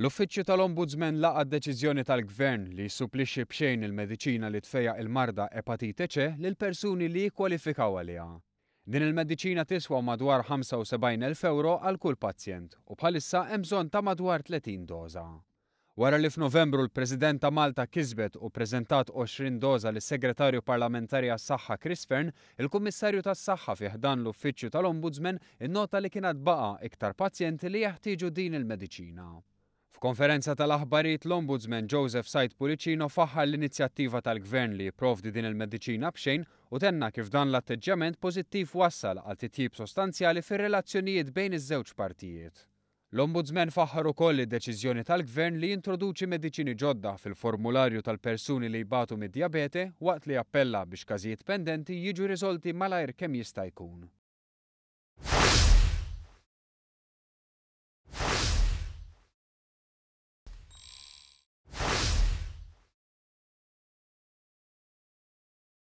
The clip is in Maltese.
L-Uffiċċju tal-Ombudsman laqa deċiżjoni tal-Gvern li supplixxi bxejn il-mediċina li tfejja il-marda epatite C lil persuni li jikkwalifikaw għaliha. Din il-mediċina tiswa madwar 75.000 euro għal kull pazjent u bħalissa hemm bżonn ta' madwar 30 doża. Wara li f'Novembru l-President ta' Malta kisbet u prezentat 20 doża lis segretarju parlamentari għas-saħħa Chris Fern, il-Kummissarju tas-Saħħa fiħdan l-Uffiċċju tal-Ombudsman innota li kienet baqa' iktar pazjenti li jeħtieġu din il-mediċina. F'konferenza tal-aħbarijiet l-Ombudsman Joseph Sajt Pulicino faħħar l-inizjattiva tal-Gvern li jipprovdi din il-mediċina bxejn u tenna kif dan l-atteġġament pożittiv wassal għal titjib sostanzjali fir-relazzjonijiet bejn iż-żewġ partijiet. L-Ombudsman faħħar ukoll id-deċiżjoni tal-Gvern li jintroduċi mediċini ġodda fil-formularju tal-persuni li jbatu mid-diabete waqt li appella biex każijiet pendenti jiġu riżolti malajr kemm jista' jkun.